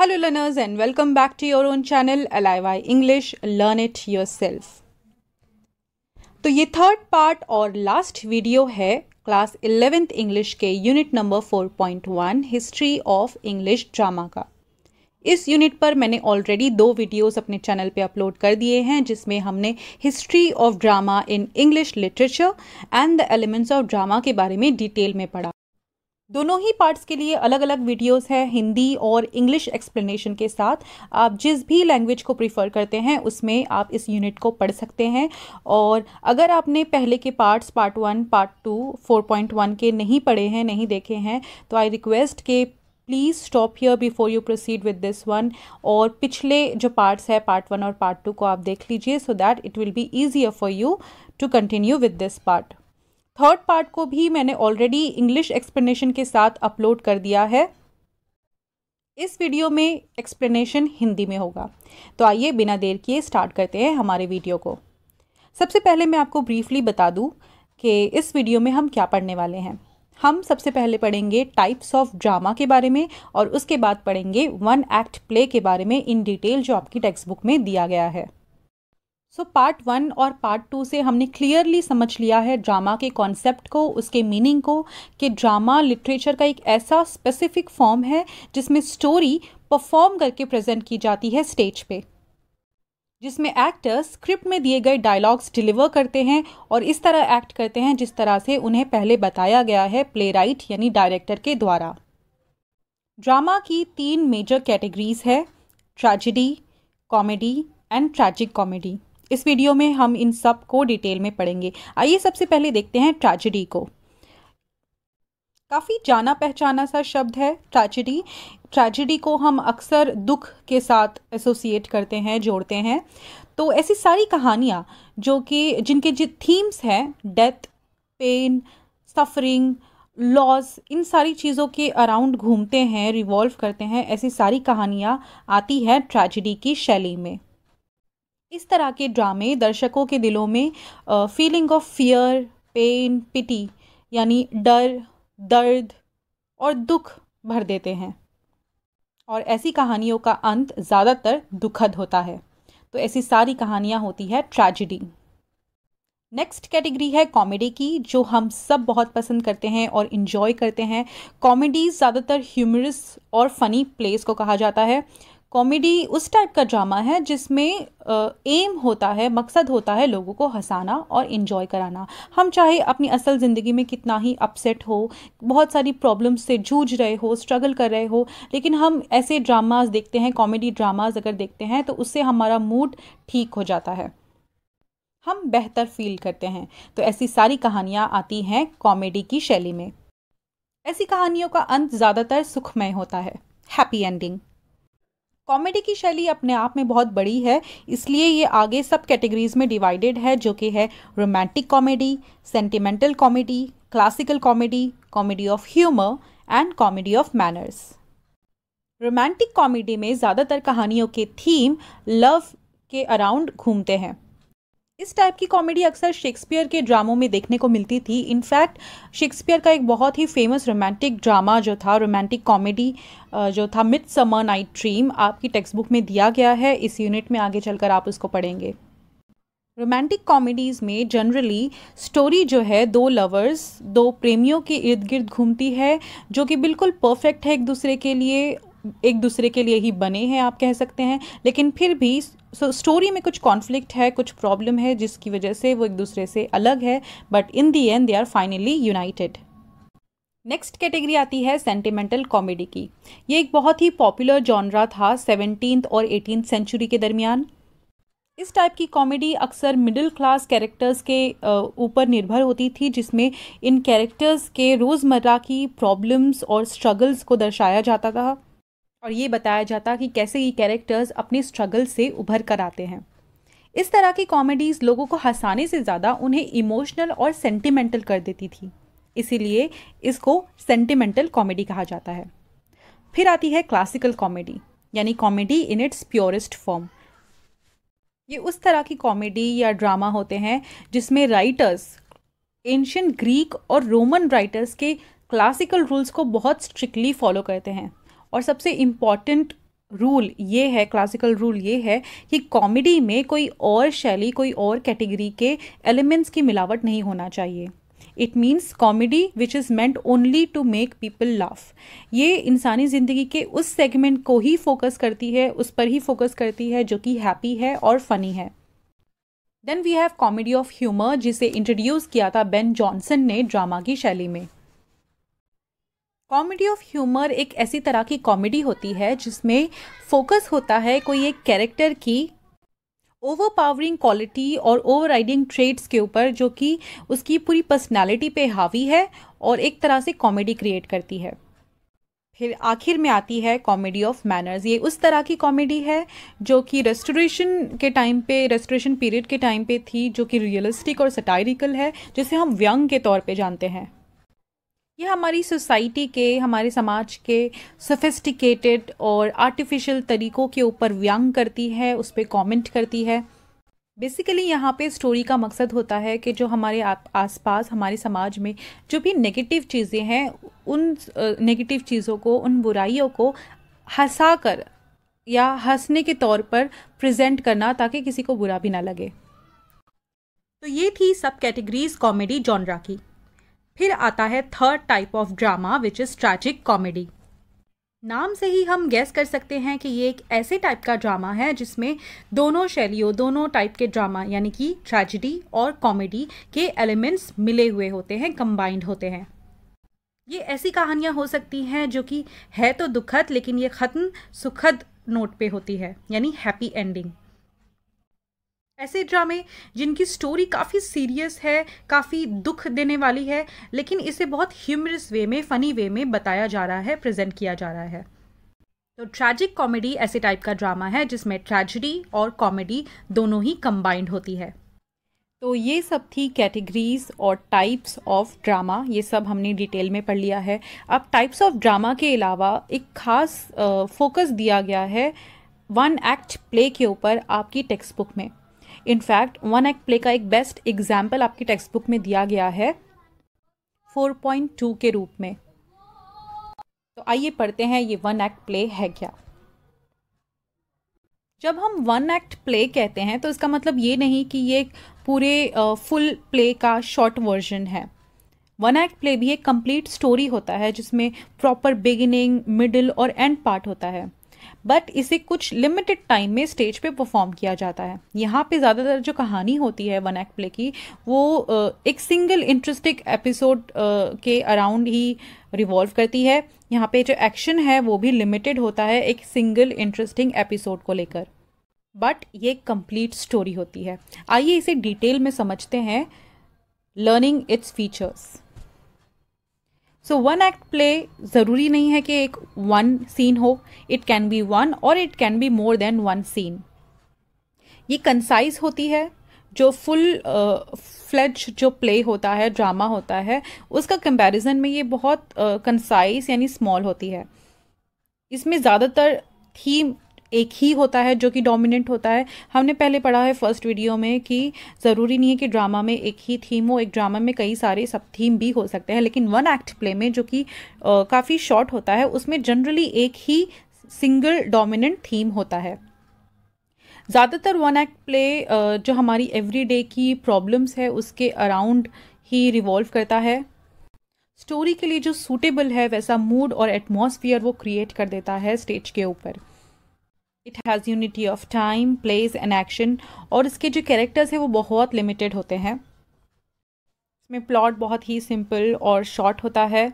welcome back to your own channel L I Y English learn it yourself तो ये third part और last video है class eleventh English के unit number 4.1 history of English drama का इस unit पर मैंने already दो वीडियोस अपने चैनल पे अपलोड कर दिए हैं जिसमें हमने history of drama in English literature and the elements of drama के बारे में डिटेल में पढ़ा दोनों ही पार्ट्स के लिए अलग अलग वीडियोस हैं हिंदी और इंग्लिश एक्सप्लेनेशन के साथ आप जिस भी लैंग्वेज को प्रीफर करते हैं उसमें आप इस यूनिट को पढ़ सकते हैं और अगर आपने पहले के parts part one part two four point one के नहीं पढ़े हैं नहीं देखे हैं तो आई रिक्वेस्ट के please stop here before you proceed with this one और पिछले जो पार्ट्स है पार्ट वन और पार्ट टू को आप देख लीजिए so that it will be easier for you to continue with this part third part को भी मैंने ऑलरेडी इंग्लिश एक्सप्लेनेशन के साथ अपलोड कर दिया है इस वीडियो में एक्सप्लेनेशन हिंदी में होगा तो आइए बिना देर किए स्टार्ट करते हैं हमारे वीडियो को सबसे पहले मैं आपको ब्रीफली बता दूं कि इस वीडियो में हम क्या पढ़ने वाले हैं हम सबसे पहले पढ़ेंगे टाइप्स ऑफ ड्रामा के बारे में और उसके बाद पढ़ेंगे वन एक्ट प्ले के बारे में इन डिटेल जो आपकी टेक्स्ट बुक में दिया गया है सो पार्ट वन और पार्ट टू से हमने क्लियरली समझ लिया है ड्रामा के कॉन्सेप्ट को उसके मीनिंग को कि ड्रामा लिटरेचर का एक ऐसा स्पेसिफिक फॉर्म है जिसमें स्टोरी परफॉर्म करके प्रेजेंट की जाती है स्टेज पे जिसमें एक्टर्स स्क्रिप्ट में दिए गए डायलॉग्स डिलीवर करते हैं और इस तरह एक्ट करते हैं जिस तरह से उन्हें पहले बताया गया है प्ले यानी डायरेक्टर के द्वारा ड्रामा की तीन मेजर कैटेगरीज है tragedy comedy and tragic comedy इस वीडियो में हम इन सब को डिटेल में पढ़ेंगे आइए सबसे पहले देखते हैं ट्रेजिडी को काफ़ी जाना पहचाना सा शब्द है ट्रेजिडी ट्रेजिडी को हम अक्सर दुख के साथ एसोसिएट करते हैं जोड़ते हैं तो ऐसी सारी कहानियाँ जो कि जिनके जो थीम्स हैं डेथ पेन सफरिंग लॉस इन सारी चीज़ों के अराउंड घूमते हैं रिवॉल्व करते हैं ऐसी सारी कहानियाँ आती हैं ट्रेजिडी की शैली में इस तरह के ड्रामे दर्शकों के दिलों में feeling of fear pain pity यानी डर दर्द और दुख भर देते हैं और ऐसी कहानियों का अंत ज़्यादातर दुखद होता है तो ऐसी सारी कहानियाँ होती है ट्रेजिडी नेक्स्ट कैटेगरी है कॉमेडी की जो हम सब बहुत पसंद करते हैं और इन्जॉय करते हैं कॉमेडी ज़्यादातर ह्यूमरस और फ़नी प्लेस को कहा जाता है कॉमेडी उस टाइप का ड्रामा है जिसमें एम होता है मकसद होता है लोगों को हंसाना और इन्जॉय कराना हम चाहे अपनी असल ज़िंदगी में कितना ही अपसेट हो बहुत सारी प्रॉब्लम्स से जूझ रहे हो स्ट्रगल कर रहे हो लेकिन हम ऐसे ड्रामाज देखते हैं कॉमेडी ड्रामाज अगर देखते हैं तो उससे हमारा मूड ठीक हो जाता है हम बेहतर फील करते हैं तो ऐसी सारी कहानियाँ आती हैं कॉमेडी की शैली में ऐसी कहानियों का अंत ज़्यादातर सुखमय होता है हैप्पी एंडिंग कॉमेडी की शैली अपने आप में बहुत बड़ी है इसलिए ये आगे सब कैटेगरीज में डिवाइडेड है जो कि है romantic comedy sentimental comedy classical comedy comedy of humour and comedy of manners romantic comedy में ज़्यादातर कहानियों के थीम लव के अराउंड घूमते हैं इस टाइप की कॉमेडी अक्सर शेक्सपियर के ड्रामों में देखने को मिलती थी इनफैक्ट शेक्सपियर का एक बहुत ही फेमस रोमांटिक ड्रामा जो था रोमांटिक कॉमेडी जो था मिड समर नाइट ड्रीम आपकी टेक्स्ट बुक में दिया गया है इस यूनिट में आगे चलकर आप उसको पढ़ेंगे रोमांटिक कॉमेडीज़ में जनरली स्टोरी जो है दो लवर्स दो प्रेमियों के इर्द गिर्द घूमती है जो कि बिल्कुल परफेक्ट है एक दूसरे के लिए एक दूसरे के लिए ही बने हैं आप कह सकते हैं लेकिन फिर भी सो so, स्टोरी में कुछ कॉन्फ्लिक्ट है कुछ प्रॉब्लम है जिसकी वजह से वो एक दूसरे से अलग है but in the end they are finally united next category आती है सेंटिमेंटल कॉमेडी की ये एक बहुत ही पॉपुलर जॉनरा था सेवनटीन और एटीन सेंचुरी के दरमियान इस टाइप की कॉमेडी अक्सर मिडिल क्लास कैरेक्टर्स के ऊपर निर्भर होती थी जिसमें इन कैरेक्टर्स के रोज़मर्रा की प्रॉब्लम्स और स्ट्रगल्स को दर्शाया जाता था और ये बताया जाता कि कैसे ये कैरेक्टर्स अपने स्ट्रगल से उभर कर आते हैं इस तरह की कॉमेडीज़ लोगों को हंसाने से ज़्यादा उन्हें इमोशनल और सेंटिमेंटल कर देती थी इसीलिए इसको सेंटिमेंटल कॉमेडी कहा जाता है फिर आती है क्लासिकल कॉमेडी यानी comedy in its purest form ये उस तरह की कॉमेडी या ड्रामा होते हैं जिसमें राइटर्स एंशियन ग्रीक और रोमन राइटर्स के क्लासिकल रूल्स को बहुत स्ट्रिक्टली फॉलो करते हैं और सबसे इम्पॉर्टेंट रूल ये है क्लासिकल रूल ये है कि कॉमेडी में कोई और शैली कोई और कैटेगरी के एलिमेंट्स की मिलावट नहीं होना चाहिए it means comedy which is meant only to make people laugh ये इंसानी ज़िंदगी के उस सेगमेंट को ही फोकस करती है उस पर ही फोकस करती है जो कि हैप्पी है और फनी है then we have comedy of humour जिसे इंट्रोड्यूस किया था बेन जॉनसन ने ड्रामा की शैली में कॉमेडी ऑफ ह्यूमर एक ऐसी तरह की कॉमेडी होती है जिसमें फोकस होता है कोई एक कैरेक्टर की ओवर पावरिंग क्वालिटी और ओवर राइडिंग ट्रेड्स के ऊपर जो कि उसकी पूरी पर्सनालिटी पे हावी है और एक तरह से कॉमेडी क्रिएट करती है फिर आखिर में आती है कॉमेडी ऑफ मैनर्स ये उस तरह की कॉमेडी है जो कि रेस्टोरेशन के टाइम पे रेस्टोरेशन पीरियड के टाइम पे थी जो कि रियलिस्टिक और सटायरिकल है जिसे हम व्यंग के तौर पे जानते हैं ये हमारी सोसाइटी के हमारे समाज के सोफिस्टिकेटेड और आर्टिफिशियल तरीक़ों के ऊपर व्यंग करती है उस पर कॉमेंट करती है बेसिकली यहाँ पे स्टोरी का मकसद होता है कि जो हमारे आसपास हमारे समाज में जो भी नेगेटिव चीज़ें हैं उन नेगेटिव चीज़ों को उन बुराइयों को हंसा कर या हंसने के तौर पर प्रेजेंट करना ताकि किसी को बुरा भी ना लगे तो ये थी सब कैटेगरीज कॉमेडी जॉनरा की फिर आता है third type of drama which is tragic comedy नाम से ही हम गैस कर सकते हैं कि ये एक ऐसे टाइप का ड्रामा है जिसमें दोनों शैलियों दोनों टाइप के ड्रामा यानी कि ट्रैजिडी और कॉमेडी के एलिमेंट्स मिले हुए होते हैं कंबाइंड होते हैं ये ऐसी कहानियाँ हो सकती हैं जो कि है तो दुखद लेकिन ये ख़त्म सुखद नोट पे होती है यानी हैप्पी एंडिंग ऐसे ड्रामे जिनकी स्टोरी काफ़ी सीरियस है काफ़ी दुख देने वाली है लेकिन इसे बहुत ह्यूमरस वे में फ़नी वे में बताया जा रहा है प्रेजेंट किया जा रहा है तो ट्रैजिक कॉमेडी ऐसे टाइप का ड्रामा है जिसमें ट्रैजिडी और कॉमेडी दोनों ही कंबाइंड होती है तो ये सब थी कैटेगरीज और टाइप्स ऑफ ड्रामा ये सब हमने डिटेल में पढ़ लिया है अब टाइप्स ऑफ ड्रामा के अलावा एक ख़ास फोकस दिया गया है वन एक्ट प्ले के ऊपर आपकी टेक्स्ट बुक में इनफैक्ट वन एक्ट प्ले का एक बेस्ट एग्जाम्पल आपकी टेक्स्ट बुक में दिया गया है 4.2 के रूप में तो आइए पढ़ते हैं ये वन एक्ट प्ले है क्या जब हम वन एक्ट प्ले कहते हैं तो इसका मतलब ये नहीं कि ये पूरे फुल प्ले का शॉर्ट वर्जन है वन एक्ट प्ले भी एक कंप्लीट स्टोरी होता है जिसमें प्रॉपर बिगिनिंग मिडिल और एंड पार्ट होता है बट इसे कुछ लिमिटेड टाइम में स्टेज पे परफॉर्म किया जाता है यहाँ पे ज़्यादातर जो कहानी होती है वन एक्ट प्ले की वो एक सिंगल इंटरेस्टिंग एपिसोड के अराउंड ही रिवॉल्व करती है यहाँ पे जो एक्शन है वो भी लिमिटेड होता है एक सिंगल इंटरेस्टिंग एपिसोड को लेकर बट ये कंप्लीट स्टोरी होती है आइए इसे डिटेल में समझते हैं learning its features so one act play ज़रूरी नहीं है कि एक वन सीन हो इट कैन बी वन और it can be more than one scene ये कंसाइज होती है जो फुल फ्लैज uh, जो प्ले होता है ड्रामा होता है उसका कंपैरिजन में ये बहुत कंसाइज uh, यानी स्मॉल होती है इसमें ज़्यादातर थीम एक ही होता है जो कि डोमिनेंट होता है हमने पहले पढ़ा है फर्स्ट वीडियो में कि ज़रूरी नहीं है कि ड्रामा में एक ही थीम हो एक ड्रामा में कई सारे सब थीम भी हो सकते हैं लेकिन वन एक्ट प्ले में जो कि काफ़ी शॉर्ट होता है उसमें जनरली एक ही सिंगल डोमिनेंट थीम होता है ज़्यादातर वन एक्ट प्ले जो हमारी एवरीडे की प्रॉब्लम्स है उसके अराउंड ही रिवॉल्व करता है स्टोरी के लिए जो सूटेबल है वैसा मूड और एटमोसफियर वो क्रिएट कर देता है स्टेज के ऊपर it has unity of time place and action और इसके जो कैरेक्टर्स हैं वो बहुत लिमिटेड होते हैं इसमें प्लॉट बहुत ही सिंपल और शॉर्ट होता है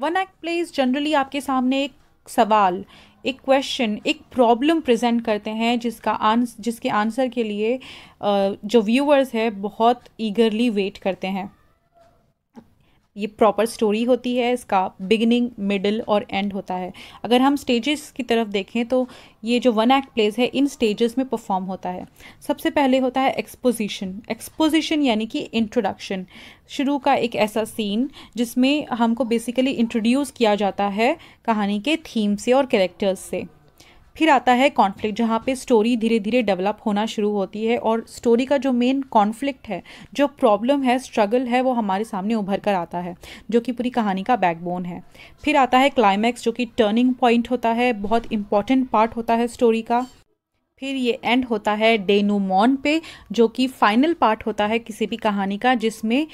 वन एक्ट प्लेस जनरली आपके सामने एक सवाल एक क्वेश्चन एक प्रॉब्लम प्रेजेंट करते हैं जिसका आंस जिसके आंसर के लिए जो व्यूअर्स है बहुत ईगरली वेट करते हैं ये प्रॉपर स्टोरी होती है इसका बिगिनिंग मिडिल और एंड होता है अगर हम स्टेजेस की तरफ देखें तो ये जो वन एक्ट प्लेस है इन स्टेजेस में परफॉर्म होता है सबसे पहले होता है एक्सपोजिशन एक्सपोजिशन यानी कि इंट्रोडक्शन शुरू का एक ऐसा सीन जिसमें हमको बेसिकली इंट्रोड्यूस किया जाता है कहानी के थीम से और कैरेक्टर्स से फिर आता है कॉन्फ्लिक्ट जहाँ पे स्टोरी धीरे धीरे डेवलप होना शुरू होती है और स्टोरी का जो मेन कॉन्फ्लिक्ट है जो प्रॉब्लम है स्ट्रगल है वो हमारे सामने उभर कर आता है जो कि पूरी कहानी का बैकबोन है फिर आता है क्लाइमैक्स जो कि टर्निंग पॉइंट होता है बहुत इंपॉर्टेंट पार्ट होता है स्टोरी का फिर ये एंड होता है डेनूमॉन पे जो कि फाइनल पार्ट होता है किसी भी कहानी का जिसमें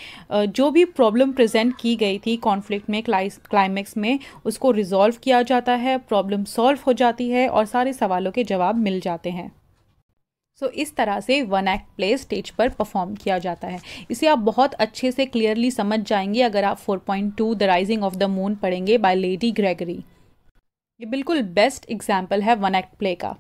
जो भी प्रॉब्लम प्रेजेंट की गई थी कॉन्फ्लिक्ट में क्लाइमैक्स में उसको रिजॉल्व किया जाता है प्रॉब्लम सॉल्व हो जाती है और सारे सवालों के जवाब मिल जाते हैं सो so, इस तरह से वन एक्ट प्ले स्टेज पर परफॉर्म किया जाता है इसे आप बहुत अच्छे से क्लियरली समझ जाएंगे अगर आप 4.2 the rising of the moon पढ़ेंगे बाय लेडी ग्रेगरी ये बिल्कुल बेस्ट एग्जाम्पल है वन एक्ट प्ले का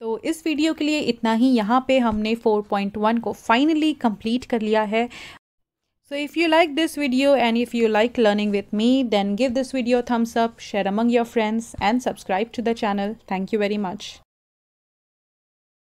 तो इस वीडियो के लिए इतना ही यहाँ पे हमने 4.1 को फाइनली कंप्लीट कर लिया है so if you like this video and if you like learning with me then give this video thumbs up share among your friends and subscribe to the channel thank you very much